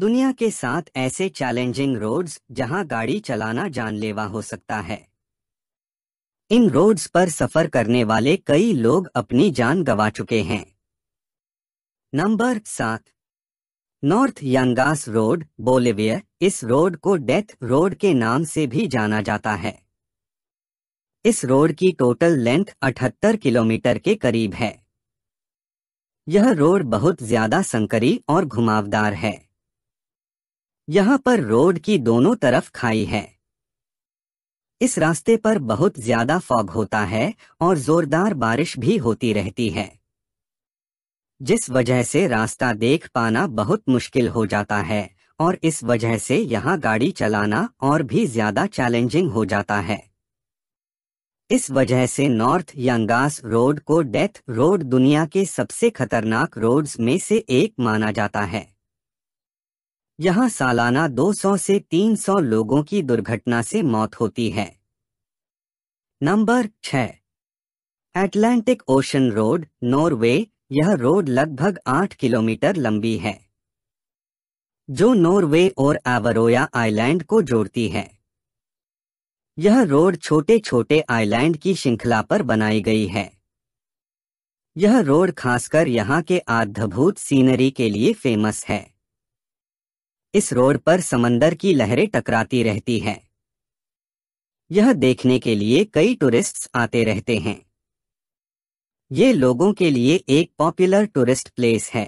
दुनिया के साथ ऐसे चैलेंजिंग रोड्स जहां गाड़ी चलाना जानलेवा हो सकता है इन रोड्स पर सफर करने वाले कई लोग अपनी जान गंवा चुके हैं नंबर सात नॉर्थ यंगास रोड बोलेवियर इस रोड को डेथ रोड के नाम से भी जाना जाता है इस रोड की टोटल लेंथ 78 किलोमीटर के करीब है यह रोड बहुत ज्यादा संकरी और घुमावदार है यहाँ पर रोड की दोनों तरफ खाई है इस रास्ते पर बहुत ज्यादा फॉग होता है और जोरदार बारिश भी होती रहती है जिस वजह से रास्ता देख पाना बहुत मुश्किल हो जाता है और इस वजह से यहाँ गाड़ी चलाना और भी ज्यादा चैलेंजिंग हो जाता है इस वजह से नॉर्थ यंगास रोड को डेथ रोड दुनिया के सबसे खतरनाक रोड्स में से एक माना जाता है यहां सालाना 200 से 300 लोगों की दुर्घटना से मौत होती है नंबर छ एटलांटिक ओशन रोड नॉर्वे यह रोड लगभग 8 किलोमीटर लंबी है जो नॉर्वे और एवरोया आइलैंड को जोड़ती है यह रोड छोटे छोटे आइलैंड की श्रृंखला पर बनाई गई है यह रोड खासकर यहाँ के आधभूत सीनरी के लिए फेमस है इस रोड पर समंदर की लहरें टकराती रहती हैं यह देखने के लिए कई टूरिस्ट्स आते रहते हैं ये लोगों के लिए एक पॉपुलर टूरिस्ट प्लेस है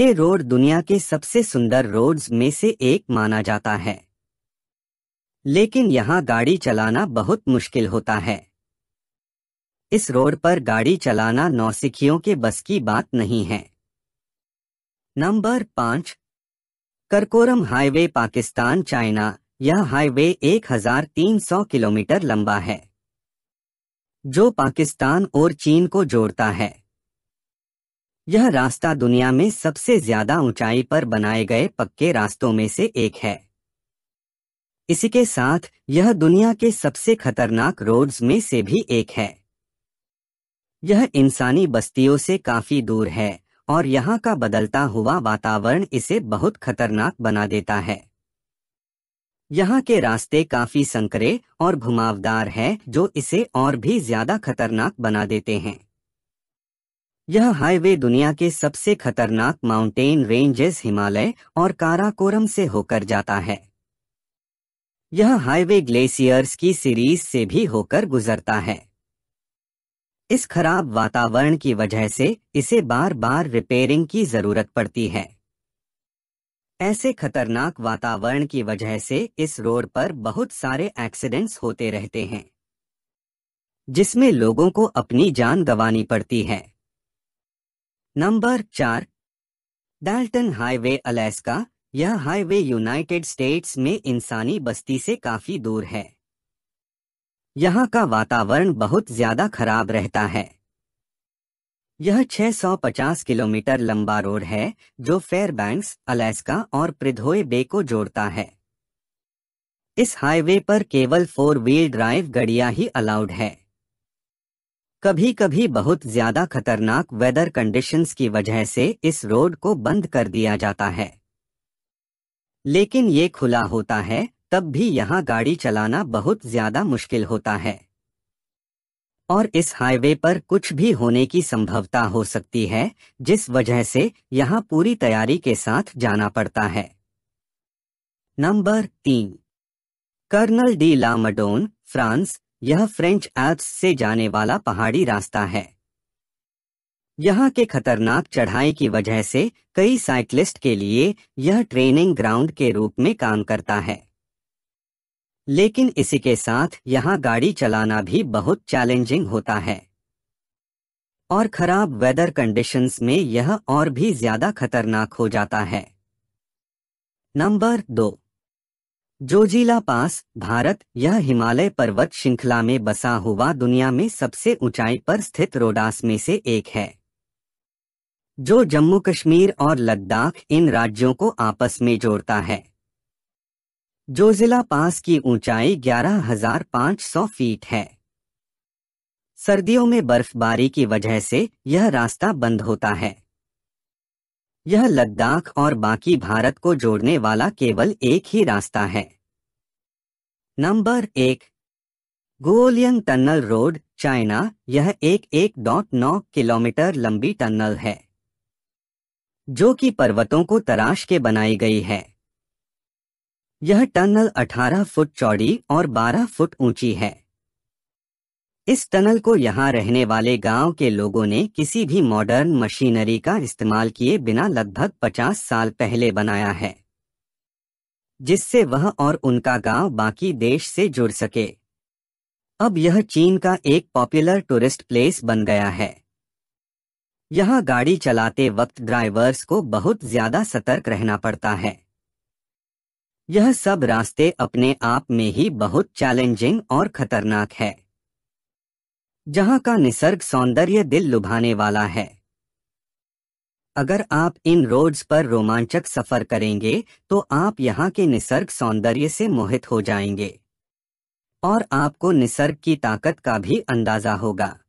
ये रोड दुनिया के सबसे सुंदर रोड्स में से एक माना जाता है लेकिन यहां गाड़ी चलाना बहुत मुश्किल होता है इस रोड पर गाड़ी चलाना नौसिखियों के बस की बात नहीं है नंबर पांच करकोरम हाईवे पाकिस्तान चाइना यह हाईवे 1300 किलोमीटर लंबा है जो पाकिस्तान और चीन को जोड़ता है यह रास्ता दुनिया में सबसे ज्यादा ऊंचाई पर बनाए गए पक्के रास्तों में से एक है इसी के साथ यह दुनिया के सबसे खतरनाक रोड्स में से भी एक है यह इंसानी बस्तियों से काफी दूर है और यहाँ का बदलता हुआ वातावरण इसे बहुत खतरनाक बना देता है यहाँ के रास्ते काफी संकरे और घुमावदार हैं जो इसे और भी ज्यादा खतरनाक बना देते हैं यह हाईवे दुनिया के सबसे खतरनाक माउंटेन रेंजेस हिमालय और काराकोरम से होकर जाता है यह हाईवे ग्लेशियर्स की सीरीज से भी होकर गुजरता है इस खराब वातावरण की वजह से इसे बार बार रिपेयरिंग की जरूरत पड़ती है ऐसे खतरनाक वातावरण की वजह से इस रोड पर बहुत सारे एक्सीडेंट्स होते रहते हैं जिसमें लोगों को अपनी जान गंवानी पड़ती है नंबर चार डाल्टन हाईवे अलेस्का यह हाईवे यूनाइटेड स्टेट्स में इंसानी बस्ती से काफी दूर है यहाँ का वातावरण बहुत ज्यादा खराब रहता है यह 650 किलोमीटर लंबा रोड है जो फेयरबैंक्स अलास्का और प्रिधोए बे को जोड़ता है इस हाईवे पर केवल फोर व्हील ड्राइव गड़िया ही अलाउड है कभी कभी बहुत ज्यादा खतरनाक वेदर कंडीशंस की वजह से इस रोड को बंद कर दिया जाता है लेकिन ये खुला होता है तब भी यहाँ गाड़ी चलाना बहुत ज्यादा मुश्किल होता है और इस हाईवे पर कुछ भी होने की संभवता हो सकती है जिस वजह से यहाँ पूरी तैयारी के साथ जाना पड़ता है नंबर तीन कर्नल डी लामडोन फ्रांस यह फ्रेंच एप्स से जाने वाला पहाड़ी रास्ता है यहाँ के खतरनाक चढ़ाई की वजह से कई साइकिलिस्ट के लिए यह ट्रेनिंग ग्राउंड के रूप में काम करता है लेकिन इसी के साथ यहाँ गाड़ी चलाना भी बहुत चैलेंजिंग होता है और खराब वेदर कंडीशंस में यह और भी ज्यादा खतरनाक हो जाता है नंबर दो जोजीला पास भारत यह हिमालय पर्वत श्रृंखला में बसा हुआ दुनिया में सबसे ऊंचाई पर स्थित रोडास में से एक है जो जम्मू कश्मीर और लद्दाख इन राज्यों को आपस में जोड़ता है जो जिला पास की ऊंचाई 11,500 फीट है सर्दियों में बर्फबारी की वजह से यह रास्ता बंद होता है यह लद्दाख और बाकी भारत को जोड़ने वाला केवल एक ही रास्ता है नंबर एक गोलियंग टनल रोड चाइना यह एक एक डॉट नौ किलोमीटर लंबी टनल है जो कि पर्वतों को तराश के बनाई गई है यह टनल 18 फुट चौड़ी और 12 फुट ऊंची है इस टनल को यहाँ रहने वाले गांव के लोगों ने किसी भी मॉडर्न मशीनरी का इस्तेमाल किए बिना लगभग 50 साल पहले बनाया है जिससे वह और उनका गांव बाकी देश से जुड़ सके अब यह चीन का एक पॉपुलर टूरिस्ट प्लेस बन गया है यहाँ गाड़ी चलाते वक्त ड्राइवर्स को बहुत ज्यादा सतर्क रहना पड़ता है यह सब रास्ते अपने आप में ही बहुत चैलेंजिंग और खतरनाक है जहां का निसर्ग सौंदर्य दिल लुभाने वाला है अगर आप इन रोड्स पर रोमांचक सफर करेंगे तो आप यहाँ के निसर्ग सौंदर्य से मोहित हो जाएंगे और आपको निसर्ग की ताकत का भी अंदाजा होगा